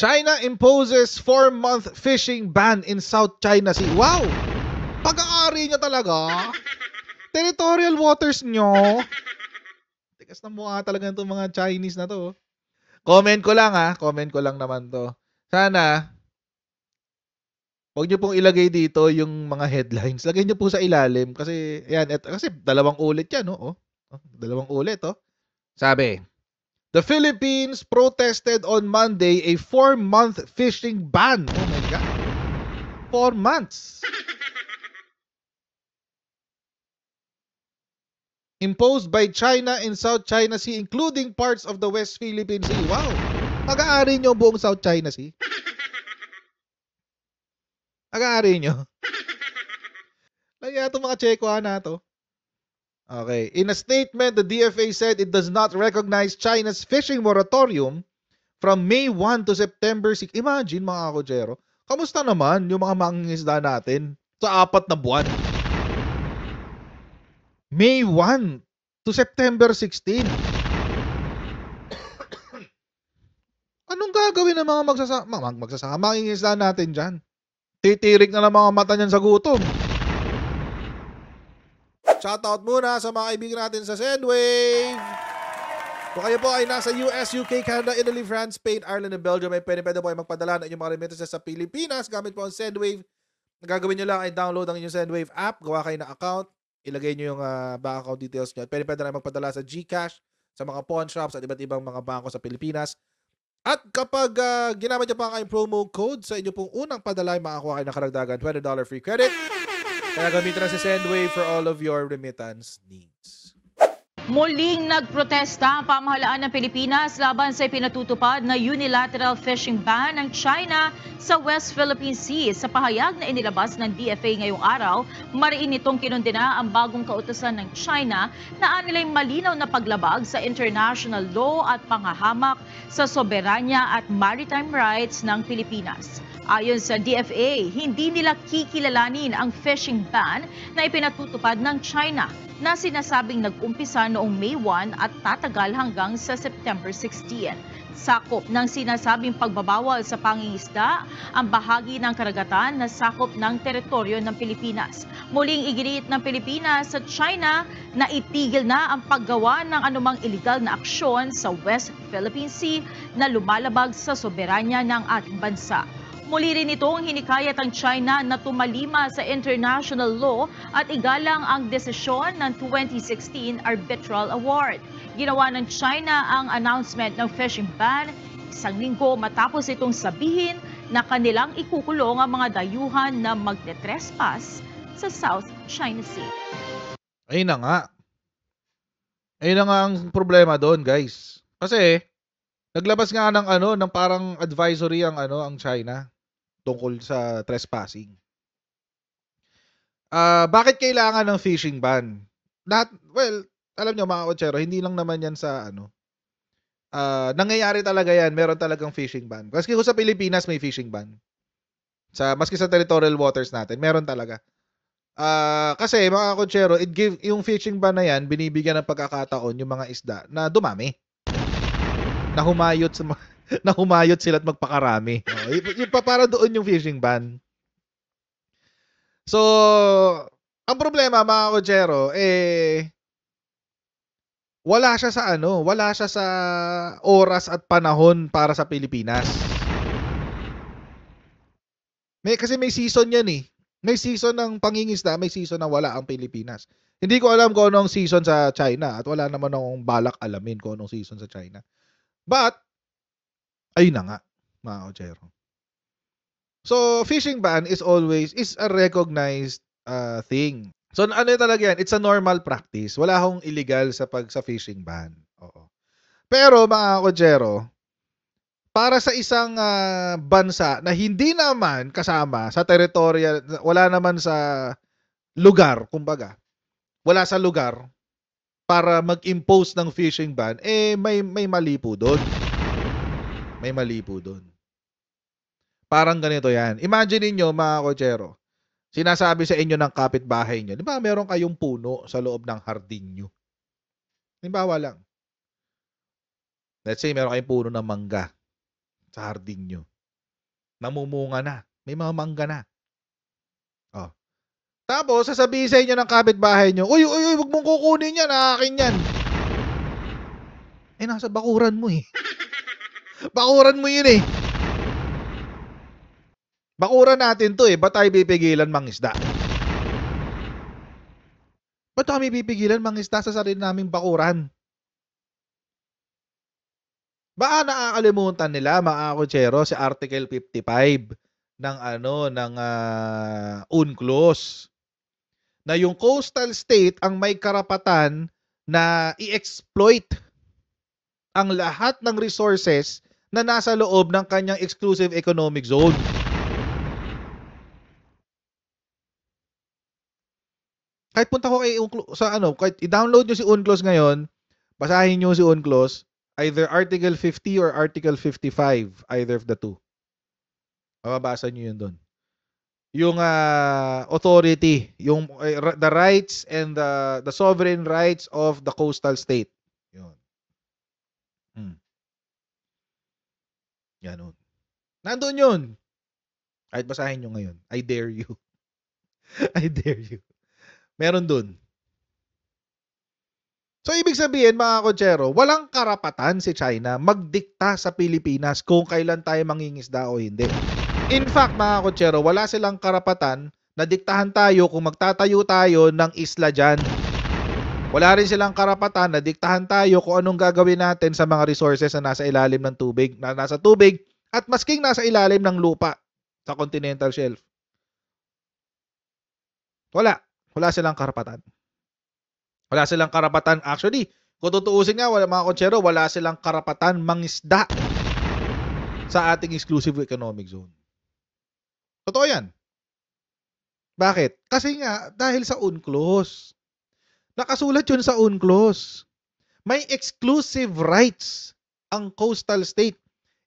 China imposes 4-month fishing ban in South China Sea. Wow! Pag-aari niya talaga. Territorial waters nyo. Tigas na mukha talaga itong mga Chinese na to. Comment ko lang ha. Comment ko lang naman to. Sana, Huwag niyo pong ilagay dito yung mga headlines. Lagay niyo po sa ilalim kasi yan et, kasi dalawang ulit 'yan, no? Oh, oh, dalawang ulit, oh. Sabi, The Philippines protested on Monday a four-month fishing ban. Oh my God. Four months. Imposed by China and South China Sea, including parts of the West Philippine Sea. Wow! Pag-aari nyo buong South China Sea. Pag-aari nyo. Lagi ato mga Chekwa na to. Okay. In a statement, the DFA said it does not recognize China's fishing moratorium from May 1 to September 6. Imagine mga kojero, kamusta naman yung mga mangingisda natin sa apat na buwan? May 1 to September 16. Anong gagawin ng mga magsasama? Mag magsasama, mangingisda natin dyan. Titirik na lang mga mata niyan sa gutom. Shoutout muna sa mga kaibigan natin sa Sendwave. Kung kayo po ay nasa US, UK, Canada, Italy, France, Spain, Ireland, and Belgium, ay pwede-pwede po ay magpadala ng inyong mga remittances sa Pilipinas gamit po ang Sendwave. Ang gagawin nyo lang ay download ang inyong Sendwave app, gawa kayo ng account, ilagay nyo yung uh, bank account details nyo. Pwede-pwede na magpadala sa GCash, sa mga pawn shops, at iba't ibang mga bangko sa Pilipinas. At kapag uh, ginamit nyo pa ang promo code sa inyong pong unang padala, ay makakuha kayo ng karagdagan $20 free credit. Kaya gamitin na si Sendwave for all of your remittance needs. Muling nagprotesta ang pamahalaan ng Pilipinas laban sa pinatutupad na unilateral fishing ban ng China sa West Philippine Sea. Sa pahayag na inilabas ng DFA ngayong araw, mariin itong kinundina ang bagong kautosan ng China na anilay malinaw na paglabag sa international law at panghahamak sa soberanya at maritime rights ng Pilipinas. Ayon sa DFA, hindi nila kikilalanin ang fishing ban na ipinatutupad ng China na sinasabing nag-umpisa noong noong May 1 at tatagal hanggang sa September 16. Sakop ng sinasabing pagbabawal sa pangingisda ang bahagi ng karagatan na sakop ng teritoryo ng Pilipinas. Muling iginiit ng Pilipinas sa China na itigil na ang paggawa ng anumang illegal na aksyon sa West Philippine Sea na lumalabag sa soberanya ng ating bansa. Muli rin ang hinikayat ang China na tumalima sa international law at igalang ang desisyon ng 2016 Arbitral Award. Ginawa ng China ang announcement ng fishing ban isang linggo matapos itong sabihin na kanilang ikukulong ang mga dayuhan na magte-trespass sa South China Sea. Ayun na nga. Ayun na nga ang problema doon, guys. Kasi naglabas nga ng ano, ng parang advisory ang ano, ang China tungkol sa trespassing. Uh, bakit kailangan ng fishing ban? Lahat, well, alam nyo mga kotsero, hindi lang naman yan sa ano. Uh, nangyayari talaga yan, meron talagang fishing ban. Maski ko sa Pilipinas may fishing ban. Sa, maski sa territorial waters natin, meron talaga. Uh, kasi mga kotsero, it give, yung fishing ban na yan, binibigyan ng pagkakataon yung mga isda na dumami. Na humayot sa mga... na humayot sila at magpakarami. Oh, y- para doon yung fishing ban. So, ang problema mga kodyero, eh, wala siya sa ano, wala siya sa oras at panahon para sa Pilipinas. May kasi may season 'yan eh. May season ng pangingisda, may season na wala ang Pilipinas. Hindi ko alam kung anong season sa China at wala naman akong balak alamin kung anong season sa China. But ay na nga, mga Ochero. So, fishing ban is always, is a recognized uh, thing. So, ano talaga yan? It's a normal practice. Wala akong illegal sa pag sa fishing ban. Oo. Pero, mga Ochero, para sa isang uh, bansa na hindi naman kasama sa territorial, wala naman sa lugar, kumbaga, wala sa lugar para mag-impose ng fishing ban, eh may, may mali po doon may mali po doon. Parang ganito yan. Imagine niyo mga kotsero, sinasabi sa inyo ng kapitbahay niyo, di ba meron kayong puno sa loob ng hardin niyo? Halimbawa lang. Let's say meron kayong puno ng mangga sa hardin niyo. Namumunga na. May mga mangga na. Oh. Tapos, sasabihin sa inyo ng kapitbahay niyo, Uy, uy, uy, huwag mong kukunin yan. Akin yan. Eh, nasa bakuran mo eh. Bakuran mo yun eh. Bakuran natin to eh. Ba't tayo pipigilan mangisda? Ba't kami pipigilan mangisda sa sarili naming bakuran? Baka nakakalimutan nila, mga kutsero, si Article 55 ng ano ng uh, UNCLOS na yung coastal state ang may karapatan na i-exploit ang lahat ng resources na nasa loob ng kanyang exclusive economic zone. Kahit punta ko kay Unclos, sa ano, kahit i-download nyo si Unclos ngayon, basahin nyo si Unclos, either Article 50 or Article 55, either of the two. Mababasa nyo yun doon. Yung uh, authority, yung uh, the rights and the the sovereign rights of the coastal state. Yun. Hmm. Ganun. Nandoon yun. Kahit basahin nyo ngayon. I dare you. I dare you. Meron dun. So, ibig sabihin mga kotsero, walang karapatan si China magdikta sa Pilipinas kung kailan tayo mangingisda o hindi. In fact, mga kotsero, wala silang karapatan na diktahan tayo kung magtatayo tayo ng isla dyan wala rin silang karapatan na diktahan tayo kung anong gagawin natin sa mga resources na nasa ilalim ng tubig, na nasa tubig at masking nasa ilalim ng lupa sa continental shelf. Wala. Wala silang karapatan. Wala silang karapatan actually. Kung tutuusin nga, wala, mga kotsero, wala silang karapatan mangisda sa ating exclusive economic zone. Totoo yan. Bakit? Kasi nga, dahil sa UNCLOS. Nakasulat yun sa UNCLOS. May exclusive rights ang coastal state.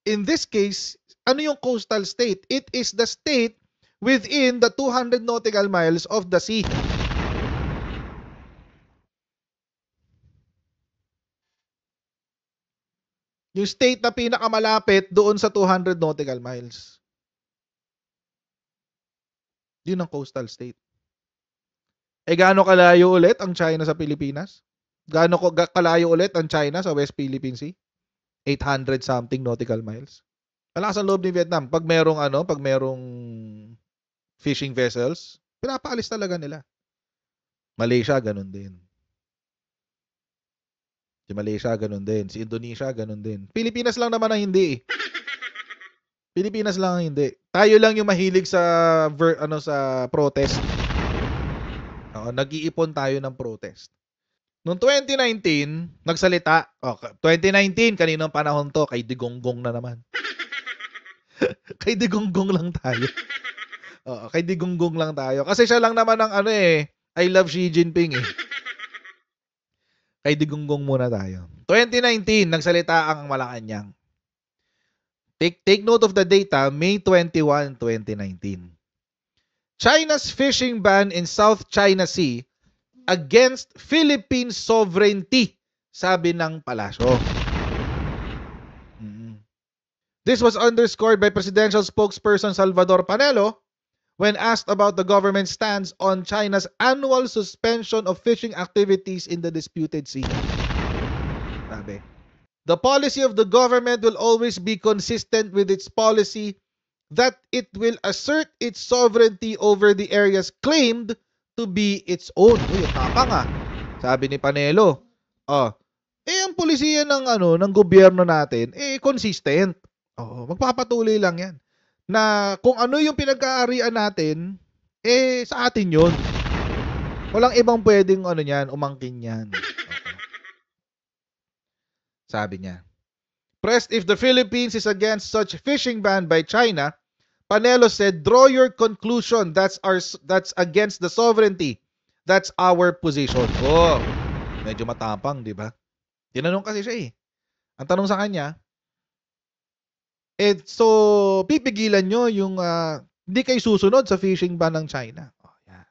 In this case, ano yung coastal state? It is the state within the 200 nautical miles of the sea. Yung state na pinakamalapit doon sa 200 nautical miles. Yun ang coastal state. Eh gaano kalayo ulit ang China sa Pilipinas? Gaano ko kalayo ulit ang China sa West Philippine Sea? 800 something nautical miles. Malakas ang loob ni Vietnam. Pag merong ano, pag merong fishing vessels, pinapaalis talaga nila. Malaysia, ganun din. Si Malaysia, ganun din. Si Indonesia, ganun din. Pilipinas lang naman ang hindi eh. Pilipinas lang ang hindi. Tayo lang yung mahilig sa ver, ano sa protest. Oo, nag-iipon tayo ng protest. Noong 2019, nagsalita, oh, 2019, kaninong panahon to, kay Digonggong na naman. kay Digonggong lang tayo. Oo, kay Digonggong lang tayo. Kasi siya lang naman ang ano eh, I love Xi Jinping eh. Kay Digonggong muna tayo. 2019, nagsalita ang Malacanang. Take, take note of the data, May 21, 2019. China's fishing ban in South China Sea against Philippine sovereignty, sabi ng palasyo. Mm-hmm. This was underscored by presidential spokesperson Salvador Panelo when asked about the government's stance on China's annual suspension of fishing activities in the disputed sea. Sabi, the policy of the government will always be consistent with its policy that it will assert its sovereignty over the areas claimed to be its own. Uy, tapa nga. Sabi ni Panelo. Oh, eh, ang polisiya ng, ano, ng gobyerno natin, eh, consistent. Oh, magpapatuloy lang yan. Na kung ano yung pinag-aarian natin, eh, sa atin yun. Walang ibang pwedeng ano niyan, umangkin niyan. Sabi niya. Pressed if the Philippines is against such fishing ban by China, Panelo said, draw your conclusion. That's our that's against the sovereignty. That's our position. Oh, medyo matapang, di ba? Tinanong kasi siya eh. Ang tanong sa kanya, eh, so, pipigilan nyo yung, uh, hindi kayo susunod sa fishing ban ng China. Oh, yeah.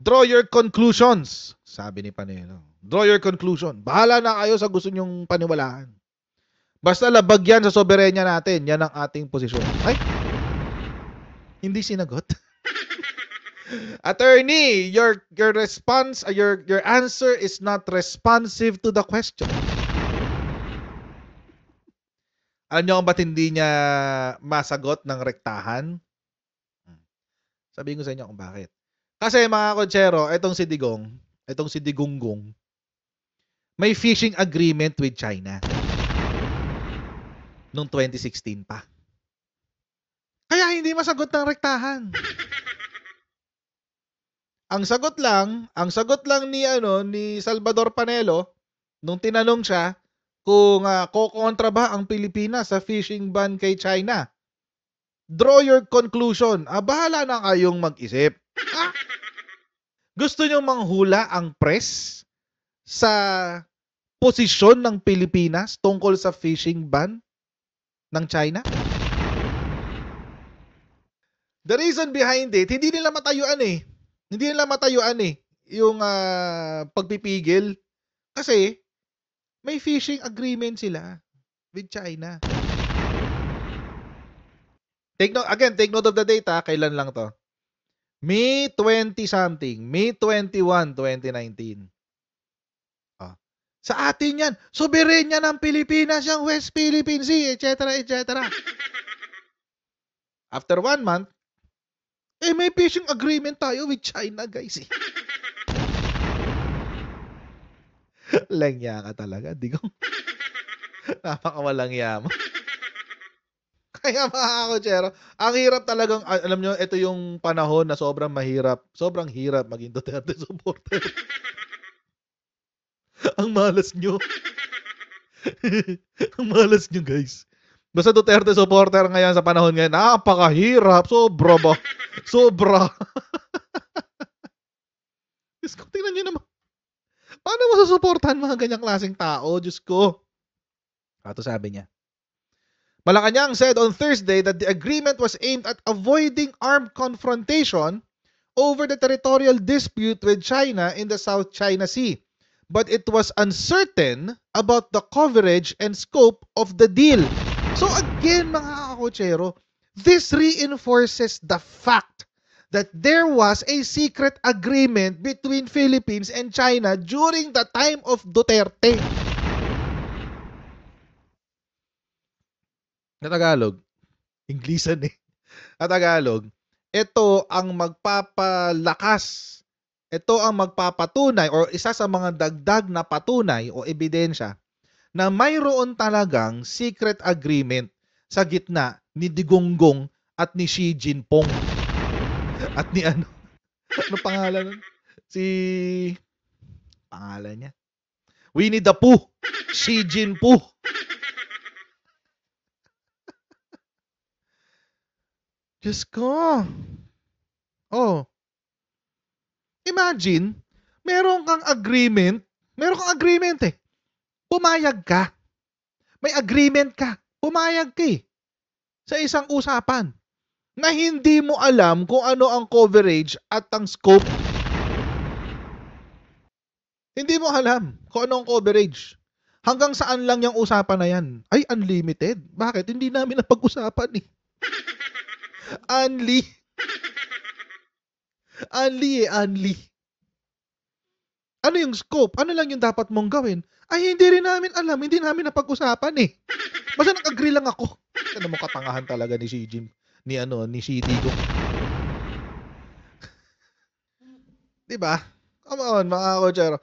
Draw your conclusions, sabi ni Panelo. Draw your conclusion. Bahala na kayo sa gusto nyong paniwalaan. Basta labag yan sa soberenya natin. Yan ang ating posisyon. Ay! Hindi sinagot. Attorney, your your response, uh, your your answer is not responsive to the question. Alam niyo kung ba't hindi niya masagot ng rektahan? Hmm. Sabihin ko sa inyo kung bakit. Kasi mga kotsero, itong si Digong, itong si Digonggong, may fishing agreement with China nung 2016 pa. Kaya hindi masagot ng rektahan. ang sagot lang, ang sagot lang ni ano ni Salvador Panelo nung tinanong siya kung uh, kokontra ba ang Pilipinas sa fishing ban kay China. Draw your conclusion. Ah, bahala na kayong mag-isip. gusto niyong manghula ang press sa posisyon ng Pilipinas tungkol sa fishing ban? ng China? The reason behind it, hindi nila matayuan eh. Hindi nila matayuan eh yung uh, pagpipigil kasi may fishing agreement sila with China. Take note, again, take note of the data. Kailan lang to? May 20 something. May 21, 2019. Sa atin yan. Soberenya ng Pilipinas yung West Philippine Sea, etc., etc. After one month, eh may fishing agreement tayo with China, guys. Eh. Lengya ka talaga, digong. Napakawalang yamo. Kaya mga kotsero, ang hirap talagang, alam nyo, ito yung panahon na sobrang mahirap, sobrang hirap maging Duterte supporter. Ang malas nyo. Ang malas nyo, guys. Basta Duterte supporter ngayon sa panahon ngayon, napakahirap. Sobra ba? Sobra. Diyos ko, tingnan nyo naman. Paano mo susuportahan mga ganyang klaseng tao? Diyos ko. Ato sabi niya. Malacanang said on Thursday that the agreement was aimed at avoiding armed confrontation over the territorial dispute with China in the South China Sea but it was uncertain about the coverage and scope of the deal. So again, mga kakochero, this reinforces the fact that there was a secret agreement between Philippines and China during the time of Duterte. Na Tagalog, Inglisan eh. Na Tagalog, ito ang magpapalakas Ito ang magpapatunay o isa sa mga dagdag na patunay o ebidensya na mayroon talagang secret agreement sa gitna ni Digonggong at ni Xi Jinping. At ni ano? Ano pangalan? Si... Pangalan niya? Winnie the Pooh! Xi Jinping! Diyos ko! Oh, Imagine, meron kang agreement, meron kang agreement eh. Pumayag ka. May agreement ka. Pumayag ka eh. Sa isang usapan na hindi mo alam kung ano ang coverage at ang scope. Hindi mo alam kung ano ang coverage. Hanggang saan lang yung usapan na yan? Ay, unlimited. Bakit? Hindi namin napag-usapan eh. Unli. Anli eh, Anli. Ano yung scope? Ano lang yung dapat mong gawin? Ay, hindi rin namin alam. Hindi namin napag-usapan eh. Basta nag-agree lang ako. Ano mo katangahan talaga ni si Jim. Ni ano, ni si Digo. diba? Come on, mga kochero.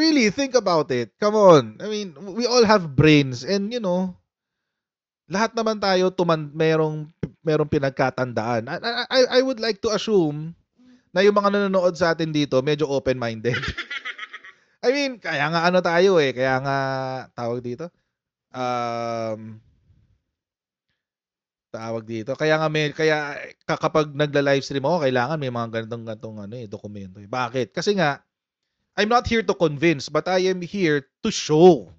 Really, think about it. Come on. I mean, we all have brains and you know, lahat naman tayo tuman merong merong pinagkatandaan. I, I, I would like to assume na yung mga nanonood sa atin dito, medyo open-minded. I mean, kaya nga ano tayo eh, kaya nga tawag dito. Um, tawag dito. Kaya nga may kaya kapag nagla-livestream ako, kailangan may mga ganitong ganitong ano eh dokumento. Eh. Bakit? Kasi nga I'm not here to convince, but I am here to show.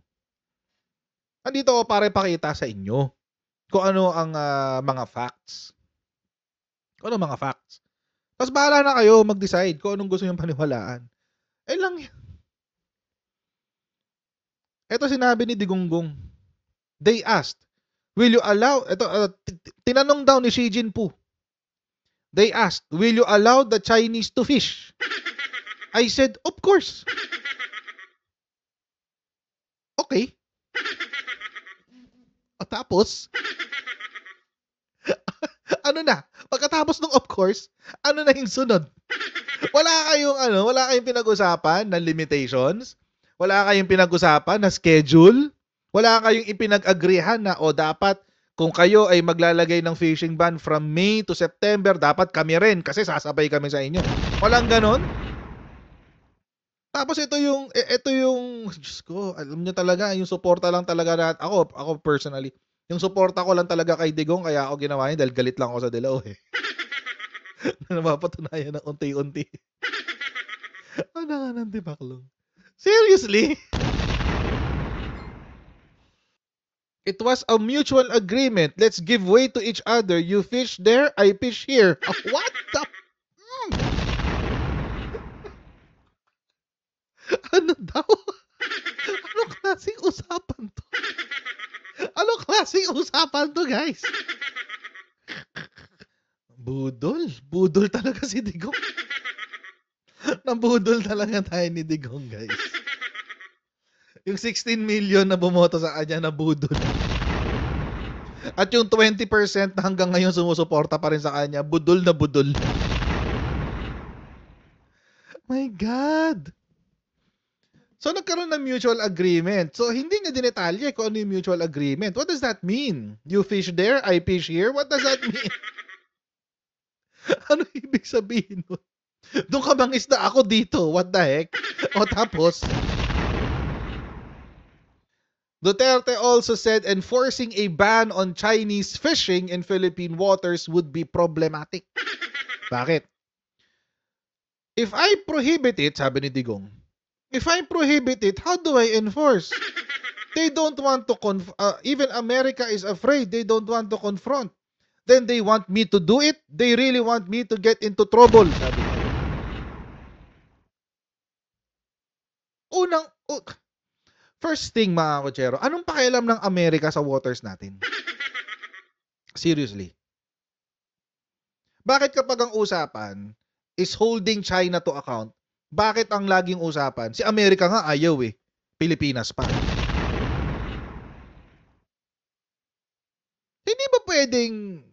Nandito ako para ipakita sa inyo kung ano ang uh, mga facts. Kung ano mga facts. Tapos bahala na kayo mag-decide kung anong gusto niyong paniwalaan. Eh lang yan. Ito sinabi ni Digonggong. They asked, will you allow, ito, uh, tinanong daw ni Xi Jinping. They asked, will you allow the Chinese to fish? I said, of course. Okay. O tapos, ano na? Pagkatapos nung of course, ano na yung sunod? Wala kayong ano, wala kayong pinag-usapan na limitations. Wala kayong pinag-usapan na schedule. Wala kayong ipinag-agreehan na o oh, dapat kung kayo ay maglalagay ng fishing ban from May to September, dapat kami rin kasi sasabay kami sa inyo. Walang ganon. Tapos ito yung, e, ito yung, Diyos ko, alam nyo talaga, yung suporta lang talaga natin. Ako, ako personally, yung suporta ko lang talaga kay Digong kaya ako ginawa yun dahil galit lang ako sa Dilaw eh. na napapatunayan ng unti-unti. ano nga ng baklong? Seriously? It was a mutual agreement. Let's give way to each other. You fish there, I fish here. Oh, what the? Mm. ano daw? Anong klaseng usapan to? ano klaseng usapan to, guys? Budol. Budol talaga si Digong. Nabudol talaga tayo ni Digong, guys. Yung 16 million na bumoto sa kanya, nabudol. At yung 20% na hanggang ngayon sumusuporta pa rin sa kanya, budol na budol. My God! So nagkaroon ng mutual agreement. So hindi niya dinetalye kung ano yung mutual agreement. What does that mean? You fish there, I fish here. What does that mean? ano ibig sabihin nun? Doon ka bang isda ako dito? What the heck? O tapos, Duterte also said enforcing a ban on Chinese fishing in Philippine waters would be problematic. Bakit? If I prohibit it, sabi ni Digong, If I prohibit it, how do I enforce? They don't want to conf uh, even America is afraid. They don't want to confront. Then they want me to do it. They really want me to get into trouble. Sabi Unang uh, first thing mga kochero, anong pakialam ng Amerika sa waters natin? Seriously. Bakit kapag ang usapan is holding China to account, bakit ang laging usapan? Si Amerika nga ayaw eh. Pilipinas pa. Hindi ba pwedeng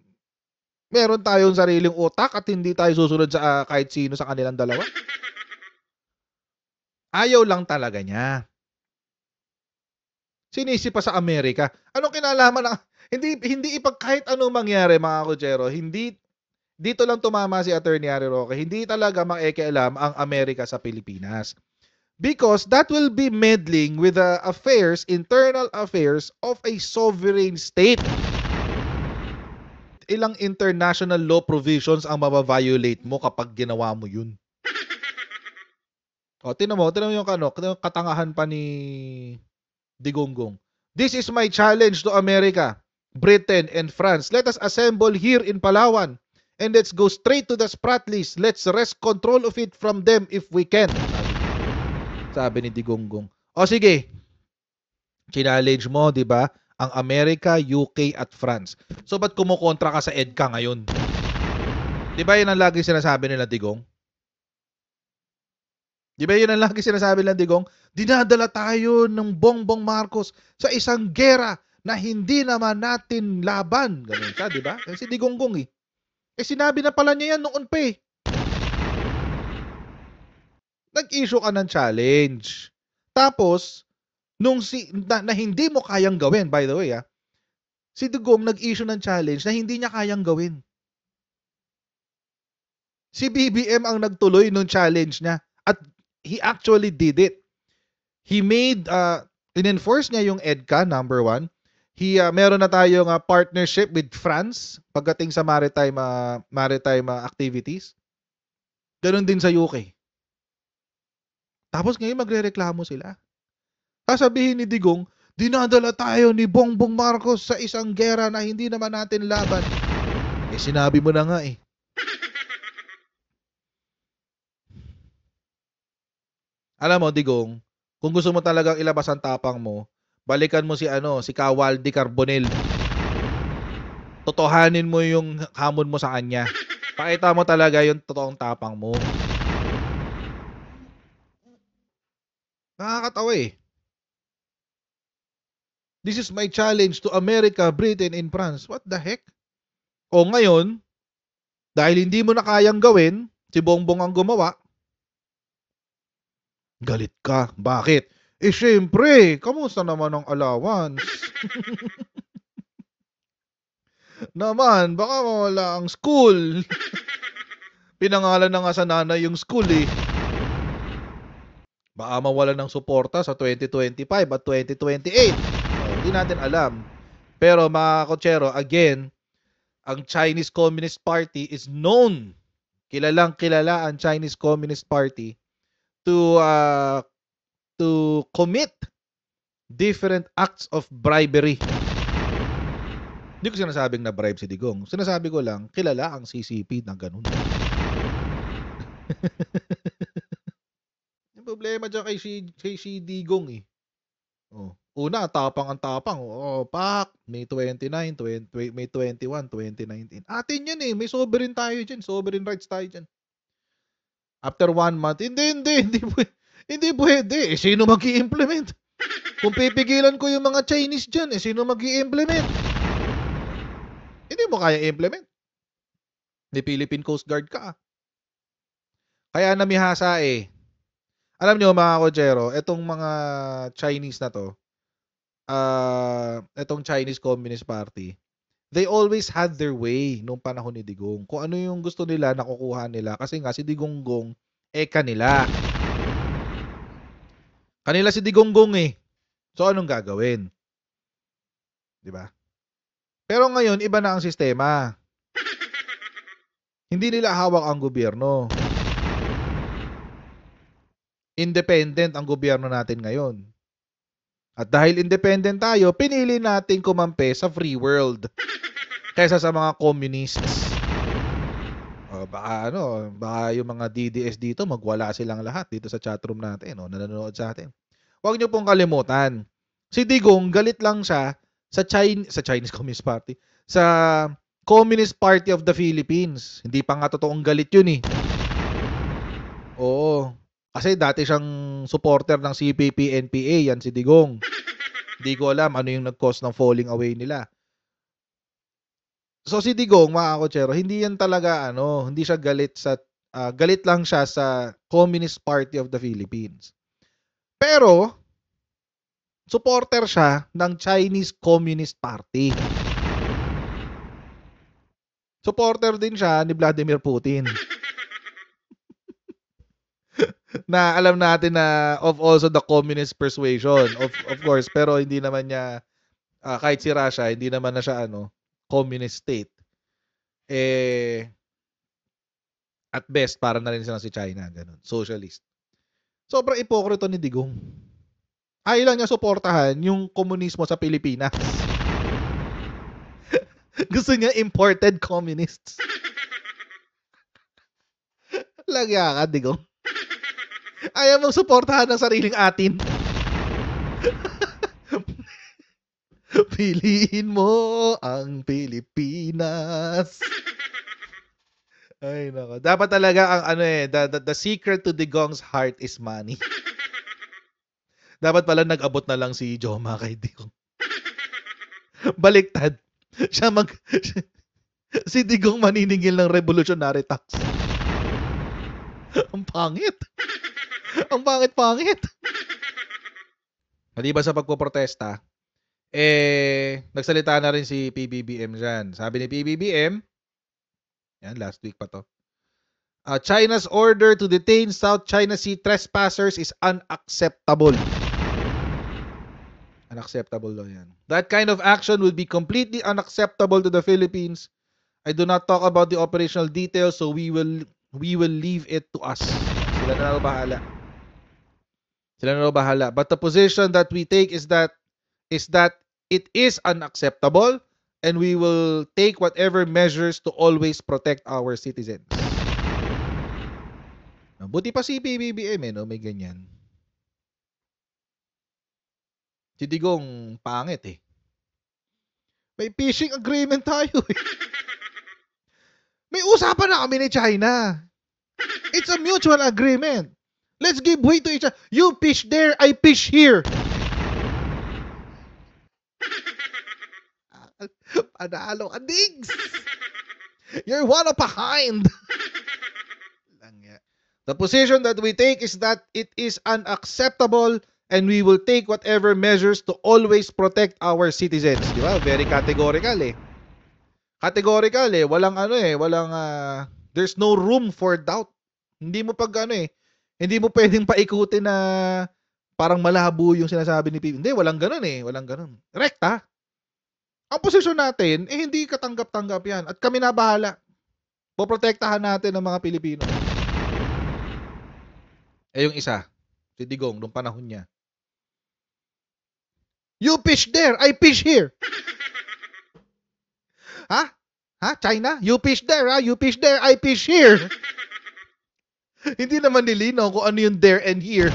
meron tayong sariling utak at hindi tayo susunod sa uh, kahit sino sa kanilang dalawa? Ayaw lang talaga niya. Sinisi pa sa Amerika. Anong kinalaman ng hindi hindi ipag kahit anong mangyari mga kutsero, hindi dito lang tumama si Attorney Harry Roque. Hindi talaga makikialam ang Amerika sa Pilipinas. Because that will be meddling with the affairs, internal affairs of a sovereign state. Ilang international law provisions ang mabaviolate mo kapag ginawa mo yun. O, tinan mo, tinan mo yung, ano, yung katangahan pa ni Digonggong. This is my challenge to America, Britain, and France. Let us assemble here in Palawan and let's go straight to the Spratlys. Let's wrest control of it from them if we can. Sabi ni Digonggong. O sige, kinalage mo, di ba? Ang Amerika, UK, at France. So ba't kumukontra ka sa EDCA ngayon? Di ba yun ang lagi sinasabi nila, Digong? Di ba yun ang lagi sinasabi nila, Digong? Dinadala tayo ng Bongbong Marcos sa isang gera na hindi naman natin laban. Ganun siya, di ba? Kasi Digonggong eh. Eh sinabi na pala niya yan noon pa eh. Nag-issue ka ng challenge. Tapos, nung si, na, na hindi mo kayang gawin, by the way, ah, si Dugong nag-issue ng challenge na hindi niya kayang gawin. Si BBM ang nagtuloy nung challenge niya at he actually did it. He made, uh, in-enforce niya yung EDCA, number one. He, uh, meron na tayong uh, partnership with France pagdating sa maritime, uh, maritime uh, activities. Ganun din sa UK. Tapos ngayon magrereklamo sila. Sasabihin ni Digong, dinadala tayo ni Bongbong Marcos sa isang gera na hindi naman natin laban. Eh sinabi mo na nga eh. Alam mo, Digong, kung gusto mo talagang ilabas ang tapang mo, balikan mo si ano, si Kawaldi Carbonel. Totohanin mo yung hamon mo sa kanya. Pakita mo talaga yung totoong tapang mo. Nakakatawa eh. This is my challenge to America, Britain, and France. What the heck? O ngayon, dahil hindi mo na kayang gawin, si Bongbong ang gumawa, galit ka. Bakit? Eh syempre, kamusta naman ang allowance? naman, baka mawala ang school. Pinangalan na nga sa nanay yung school eh. Baka mawala ng suporta sa 2025 at 2028. Hindi natin alam. Pero mga kotsero, again, ang Chinese Communist Party is known, kilalang kilala ang Chinese Communist Party to uh, to commit different acts of bribery. Hindi ko sinasabing na bribe si Digong. Sinasabi ko lang, kilala ang CCP ng ganun. Yung problema dyan kay si, kay si Digong eh. Oh. Una, tapang ang tapang. Oh, pak, May 29, 20, May 21, 2019. Atin yan eh. May sovereign tayo dyan. Sovereign rights tayo dyan. After one month, hindi, hindi, hindi. Hindi pwede. Eh, sino mag implement Kung pipigilan ko yung mga Chinese dyan, eh, sino mag implement Hindi mo kaya implement. Di Philippine Coast Guard ka. Ah. Kaya namihasa eh. Alam niyo mga kodyero, itong mga Chinese na to, uh, ah, itong Chinese Communist Party, they always had their way nung panahon ni Digong. Kung ano yung gusto nila, nakukuha nila. Kasi nga si Digonggong, eh kanila. Kanila si Digonggong eh. So anong gagawin? 'Di ba? Pero ngayon iba na ang sistema. Hindi nila hawak ang gobyerno. Independent ang gobyerno natin ngayon. At dahil independent tayo, pinili natin kumampi sa free world kaysa sa mga communists baka, ano, baka yung mga DDS dito magwala silang lahat dito sa chatroom natin, no, nanonood sa atin. Huwag niyo pong kalimutan. Si Digong galit lang siya sa Chin sa Chinese Communist Party, sa Communist Party of the Philippines. Hindi pa nga totoong galit 'yun eh. Oo. Kasi dati siyang supporter ng CPP NPA yan si Digong. Hindi ko alam ano yung nag-cause ng falling away nila. So si Digong, mga kakotsero, hindi yan talaga ano, hindi siya galit sa uh, galit lang siya sa Communist Party of the Philippines. Pero supporter siya ng Chinese Communist Party. Supporter din siya ni Vladimir Putin. na alam natin na of also the communist persuasion of of course pero hindi naman niya uh, kahit si Russia hindi naman na siya ano communist state, eh, at best, para na rin sila si China, ganun, socialist. Sobrang ipokrito ni Digong. Ayaw lang niya suportahan yung komunismo sa Pilipinas. Gusto niya imported communists. Lagya ka, Digong. Ayaw mong suportahan ng sariling atin. Piliin mo ang Pilipinas. Ay, nako. Dapat talaga ang ano eh, the, the, the secret to the gong's heart is money. Dapat pala nag-abot na lang si Joma kay Digong. Baliktad. Siya mag... si Digong maniningil ng revolutionary tax. ang pangit. ang pangit-pangit. Hindi ba sa pagpoprotesta, eh, nagsalita na rin si PBBM dyan. Sabi ni PBBM, yan, last week pa to. Uh, China's order to detain South China Sea trespassers is unacceptable. Unacceptable daw yan. That kind of action would be completely unacceptable to the Philippines. I do not talk about the operational details so we will we will leave it to us. Sila na raw bahala. Sila na raw bahala. But the position that we take is that is that It is unacceptable and we will take whatever measures to always protect our citizens. Buti pa si PBBM eh, no? may ganyan. Si Digong pangit eh. May fishing agreement tayo eh. May usapan na kami ni China. It's a mutual agreement. Let's give way to each other. You fish there, I fish here. Panalo ka, Diggs! You're one of a kind! The position that we take is that it is unacceptable and we will take whatever measures to always protect our citizens. Di ba? Very categorical eh. Categorical eh. Walang ano eh. Walang, uh, there's no room for doubt. Hindi mo pag ano eh. Hindi mo pwedeng paikutin na parang malabo yung sinasabi ni Pipi. Hindi, walang ganun eh. Walang ganun. Rekta. Ang posisyon natin, eh hindi katanggap-tanggap yan. At kami na bahala. Poprotektahan natin ang mga Pilipino. Eh yung isa, si Digong, nung panahon niya. You fish there, I fish here. ha? Ha? China? You fish there, ha? You fish there, I fish here. Hindi naman nilinaw kung ano yung there and here.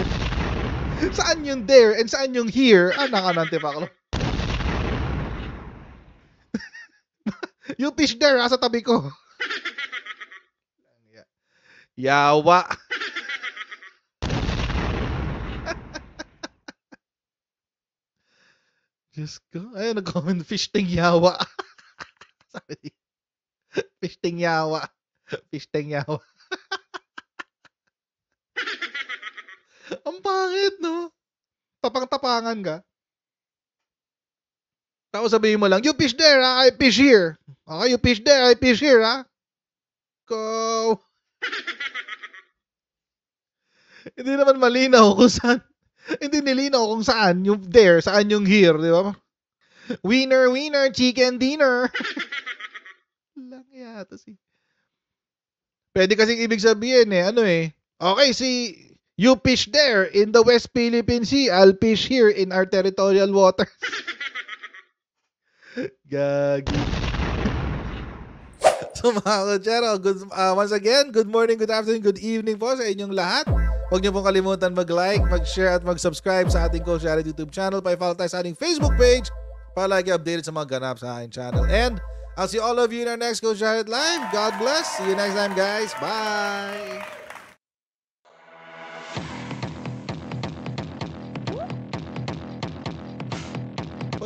saan yung there and saan yung here? Ah, nakanante pa ako. Yung fish there, asa tabi ko. Yawa. Diyos ko. Ayun, nag-comment, fishting yawa. Sabi Fishting yawa. Fishting yawa. Ang pangit, no? Tapang-tapangan ka. Tapos sabihin mo lang, you fish there, ah, I fish here. Okay, you fish there, I fish here, ha? Ah. Go! hindi naman malinaw kung saan, hindi nilinaw kung saan yung there, saan yung here, di ba? Winner, winner, chicken dinner. lang yata si. Pwede kasing ibig sabihin eh, ano eh. Okay, si you fish there in the West Philippine Sea, I'll fish here in our territorial waters. Gagi. So mga kutsero, good, uh, once again, good morning, good afternoon, good evening po sa inyong lahat. Huwag niyo pong kalimutan mag-like, mag-share at mag-subscribe sa ating Kosharit YouTube channel. Pa-follow tayo sa ating Facebook page para lagi updated sa mga ganap sa aking channel. And I'll see all of you in our next Kosharit Live. God bless. See you next time guys. Bye!